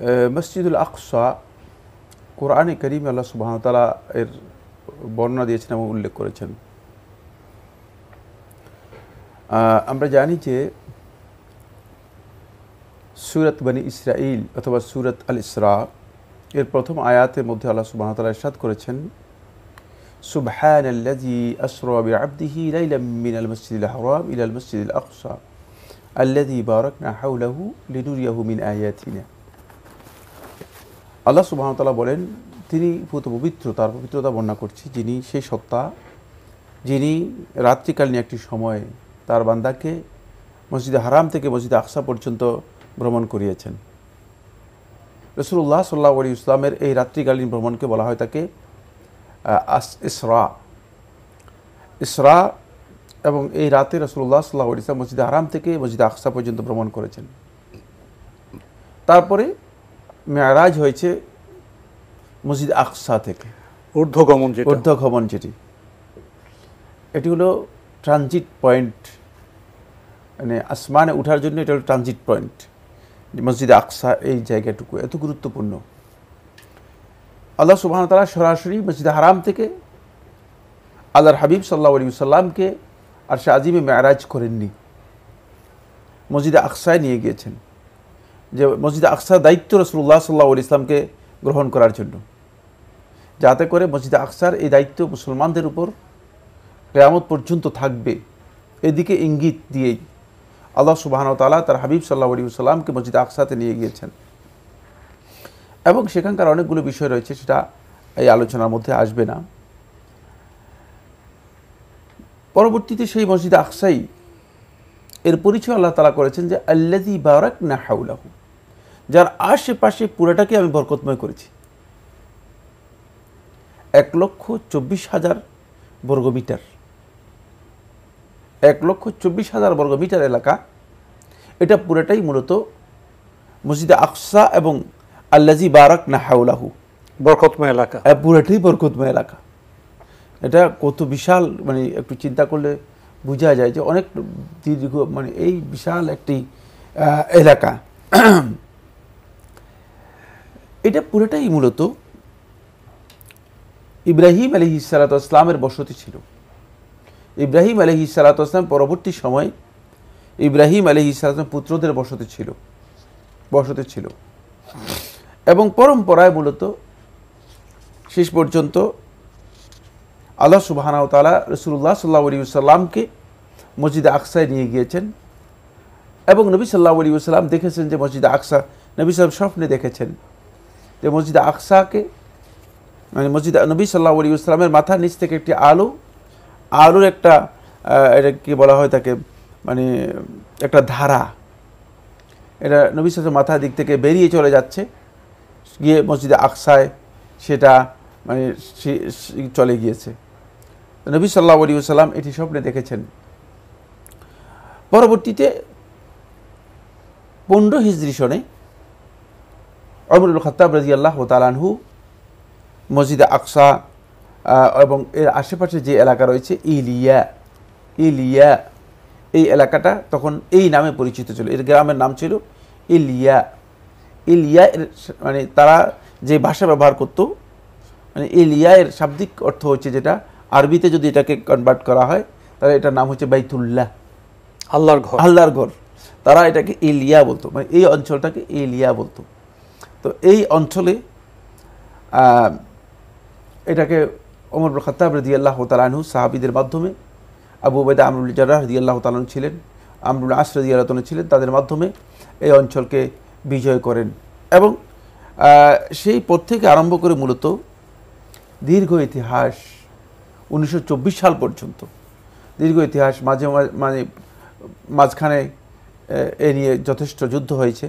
آه، مسجد الأقصى قرآن الكريم الله سبحانه وتعالى بورنا ديشنا مولى كورشن آه، أمرا جاني جي سورة بني إسرائيل أو سورة الإسراء إر بروتوم آيات مدة الله سبحانه وتعالى إرشاد كورشن سبحان الذي أسرى بعبده ليلا من المسجد الحرام إلى المسجد الأقصى الذي باركنا حوله لنريه من آياتنا আল্লাহ সুবাহতাল্লাহ বলেন তিনি ভূত পবিত্র তার পবিত্রতা বর্ণনা করছি যিনি সেই সত্তা যিনি রাত্রিকালীন একটি সময়ে তার বান্দাকে মসজিদে হারাম থেকে মসজিদে আকসা পর্যন্ত ভ্রমণ করিয়েছেন রসুল্লাহ সাল্লাহ আলী ইসলামের এই রাত্রিকালীন ভ্রমণকে বলা হয় তাকে ইসরা ইসরা এবং এই রাতে রসুল্লাহ সাল্লাহ ইসলাম মসজিদে আরাম থেকে মসজিদে আকসা পর্যন্ত ভ্রমণ করেছেন তারপরে মেয়ারাজ হয়েছে মসজিদ আকসা থেকে ঊর্ধ্বগমন যেটা ঊর্ধ্বগমন যেটি এটি হলো ট্রানজিট পয়েন্ট মানে আসমানে ওঠার জন্য এটা হলো ট্রানজিট পয়েন্ট মসজিদ আকসা এই জায়গাটুকু এত গুরুত্বপূর্ণ আল্লাহ সুবাহ তালা সরাসরি মসজিদ হারাম থেকে আল্লাহর হাবিব সাল্লাহ আলী সাল্লামকে আর সে আজিমে মেয়ারাজ করেননি মসজিদে আকসায় নিয়ে গিয়েছেন যে মসজিদ আকসার দায়িত্ব রসুল্লাহ সাল্লাহ ইসলামকে গ্রহণ করার জন্য যাতে করে মসজিদ আকসার এই দায়িত্ব মুসলমানদের উপর কেয়ামত পর্যন্ত থাকবে এদিকে ইঙ্গিত দিয়েই আল্লাহ সুবাহানতালা তার হাবিব সাল্লাহ আলী সাল্লামকে মসজিদ আকসাতে নিয়ে গিয়েছেন এবং সেখানকার অনেকগুলো বিষয় রয়েছে সেটা এই আলোচনার মধ্যে আসবে না পরবর্তীতে সেই মসজিদ আকসাই এর পরিচয় আল্লাহ তালা করেছেন যে আল্লাদি বারাক না হাউলাহু যার আশেপাশে পুরাটাকে আমি বরকতময় করেছি এক লক্ষ চব্বিশ হাজার বর্গমিটার এক লক্ষ চব্বিশ হাজার বর্গমিটার এলাকা এটা পুরোটাই মূলত মসজিদে আকসা এবং আল্লাজি বারাক না হাউলাহু বরকতময় এলাকা হ্যাঁ, পুরাটাই বরকতময় এলাকা এটা কত বিশাল মানে একটু চিন্তা করলে বোঝা যায় যে অনেক দীর্ঘ মানে এই বিশাল একটি এলাকা এটা পুরোটাই মূলত ইব্রাহিম আলি ইসালাতামের বসতি ছিল ইব্রাহিম আলি ইসালাতাম পরবর্তী সময় ইব্রাহিম আলি ইসালাতাম পুত্রদের বসতি ছিল বসতি ছিল এবং পরম্পরায় মূলত শেষ পর্যন্ত আল্লাহ সুবাহানাউ তালা রসুল্লাহ সাল্লাহ আলী সাল্লামকে মসজিদে আকসায় নিয়ে গিয়েছেন এবং নবী সাল্লাহ আলী সাল্লাম দেখেছেন যে মসজিদে আকসা নবী সাহেব স্বপ্নে দেখেছেন যে মসজিদে আকসাকে মানে মসজিদ নবী সাল্লাহ আলী সাল্লামের মাথার নিচ থেকে একটি আলো আলোর একটা এটা কি বলা হয় তাকে মানে একটা ধারা এটা নবী সাহেব মাথার দিক থেকে বেরিয়ে চলে যাচ্ছে গিয়ে মসজিদে আকসায় সেটা মানে চলে গিয়েছে নবী সাল্লাহ আলী সাল্লাম এটি স্বপ্নে দেখেছেন পরবর্তীতে পনেরো হিজরি সনে অমরুল খতাব রাজি আল্লাহ তালানহু মসজিদে আকসা এবং এর আশেপাশে যে এলাকা রয়েছে ইলিয়া ইলিয়া এই এলাকাটা তখন এই নামে পরিচিত ছিল এর গ্রামের নাম ছিল ইলিয়া ইলিয়া এর মানে তারা যে ভাষা ব্যবহার করত মানে ইলিয়া এর শাব্দিক অর্থ হচ্ছে যেটা আরবিতে যদি এটাকে কনভার্ট করা হয় তাহলে এটার নাম হচ্ছে বাইতুল্লাহ আল্লাহর ঘর আল্লাহর ঘর তারা এটাকে এলিয়া বলতো মানে এই অঞ্চলটাকে এলিয়া বলতো তো এই অঞ্চলে এটাকে অমর খত্তাব রদি আল্লাহ তালানহু সাহাবিদের মাধ্যমে আবু বেদা আমরুল জারাহ রদি আল্লাহ তালান ছিলেন আমরুল আস রদি আল্লাহ ছিলেন তাদের মাধ্যমে এই অঞ্চলকে বিজয় করেন এবং সেই পথ থেকে আরম্ভ করে মূলত দীর্ঘ ইতিহাস উনিশশো সাল পর্যন্ত দীর্ঘ ইতিহাস মাঝে মানে মাঝখানে এ নিয়ে যথেষ্ট যুদ্ধ হয়েছে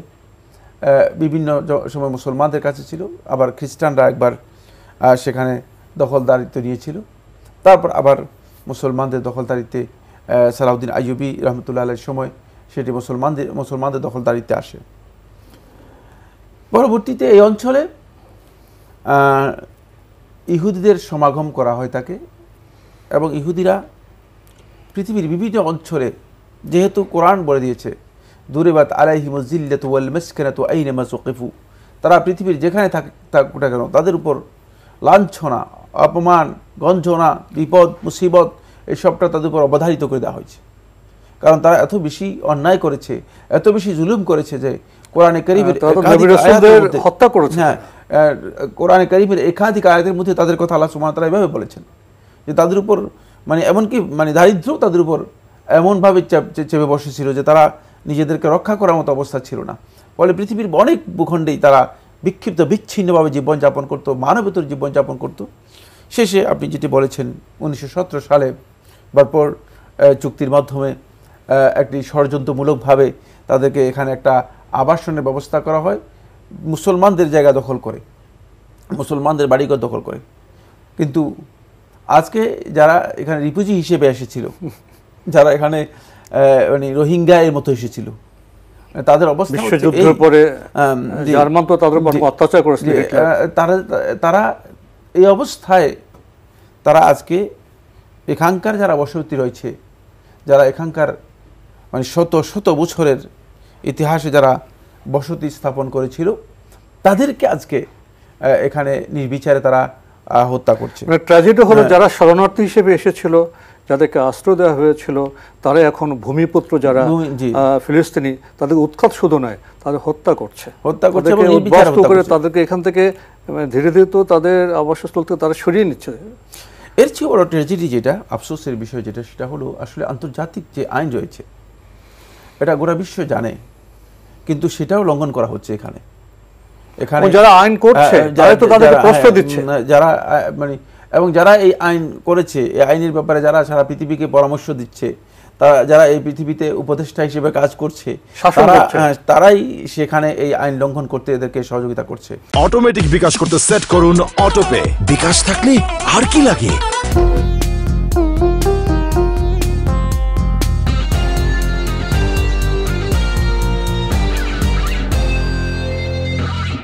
বিভিন্ন সময় মুসলমানদের কাছে ছিল আবার খ্রিস্টানরা একবার সেখানে দখলদারিত্ব নিয়েছিল তারপর আবার মুসলমানদের দখলদারিত্বে সালাউদ্দিন আইয়ুবি রহমতুল্লাহ আলের সময় সেটি মুসলমানদের মুসলমানদের দখলদারিত্বে আসে পরবর্তীতে এই অঞ্চলে ইহুদিদের সমাগম করা হয় তাকে এবং ইহুদিরা পৃথিবীর বিভিন্ন অঞ্চলে যেহেতু কোরআন বলে দিয়েছে দূরে বাত আলাইহি মজিল্লাত ওয়াল আইনে মাসুকিফু তারা পৃথিবীর যেখানে থাক না কেন তাদের উপর লাঞ্ছনা অপমান গঞ্জনা বিপদ মুসিবত এসবটা তাদের উপর অবধারিত করে দেওয়া হয়েছে কারণ তারা এত বেশি অন্যায় করেছে এত বেশি জুলুম করেছে যে কোরআনে করিমের হ্যাঁ, হত্যা করেছে হ্যাঁ কোরআনে করিমের একাধিক আয়াতের মধ্যে তাদের কথা আল্লাহ সুমান তারা এভাবে বলেছেন যে তাদের উপর মানে এমনকি মানে দারিদ্র তাদের উপর এমনভাবে চেপে বসেছিল যে তারা নিজেদেরকে রক্ষা করার মতো অবস্থা ছিল না ফলে পৃথিবীর অনেক ভূখণ্ডেই তারা বিক্ষিপ্ত বিচ্ছিন্নভাবে জীবনযাপন করতো মানবেতর জীবনযাপন করতো শেষে আপনি যেটি বলেছেন উনিশশো সালে পরপর চুক্তির মাধ্যমে একটি ষড়যন্ত্রমূলকভাবে তাদেরকে এখানে একটা আবাসনের ব্যবস্থা করা হয় মুসলমানদের জায়গা দখল করে মুসলমানদের বাড়িঘর দখল করে কিন্তু আজকে যারা এখানে রিফিউজি হিসেবে এসেছিল যারা এখানে মানে রোহিঙ্গা এর মতো এসেছিল তাদের অবস্থা অত্যাচার করেছিল তারা তারা এই অবস্থায় তারা আজকে এখানকার যারা বসতি রয়েছে যারা এখানকার মানে শত শত বছরের ইতিহাসে যারা বসতি স্থাপন করেছিল তাদেরকে আজকে এখানে নির্বিচারে তারা হত্যা করছে মানে ট্র্যাজেডি হলো হ্যাঁ। যারা শরণার্থী হিসেবে এসেছিল যাদেরকে আশ্রয় দেওয়া হয়েছিল তারা এখন ভূমিপুত্র যারা ফিলিস্তিনি তাদের উৎখাত শুধু নয় তাদের হত্যা করছে হত্যা করছে উদ্বাস্ত করে তাদেরকে এখান থেকে মানে ধীরে ধীরে তো তাদের আবাসস্থল থেকে তারা সরিয়ে নিচ্ছে এর চেয়ে বড় ট্র্যাজেডি যেটা আফসোসের বিষয় যেটা সেটা হলো আসলে আন্তর্জাতিক যে আইন রয়েছে এটা গোটা বিশ্ব জানে কিন্তু সেটাও লঙ্ঘন করা হচ্ছে এখানে এখানে যারা আইন করছে হ্যাঁ, যারা তো তাদেরকে কষ্ট দিচ্ছে যারা মানে এবং যারা এই আইন করেছে এই আইনের ব্যাপারে যারা সারা পৃথিবীকে পরামর্শ দিচ্ছে তারা যারা এই পৃথিবীতে উপদেষ্টা হিসেবে কাজ করছে হ্যাঁ, তারাই সেখানে এই আইন লঙ্ঘন করতে এদেরকে সহযোগিতা করছে অটোমেটিক বিকাশ করতে সেট করুন অটোপে বিকাশ থাকলে আর কি লাগে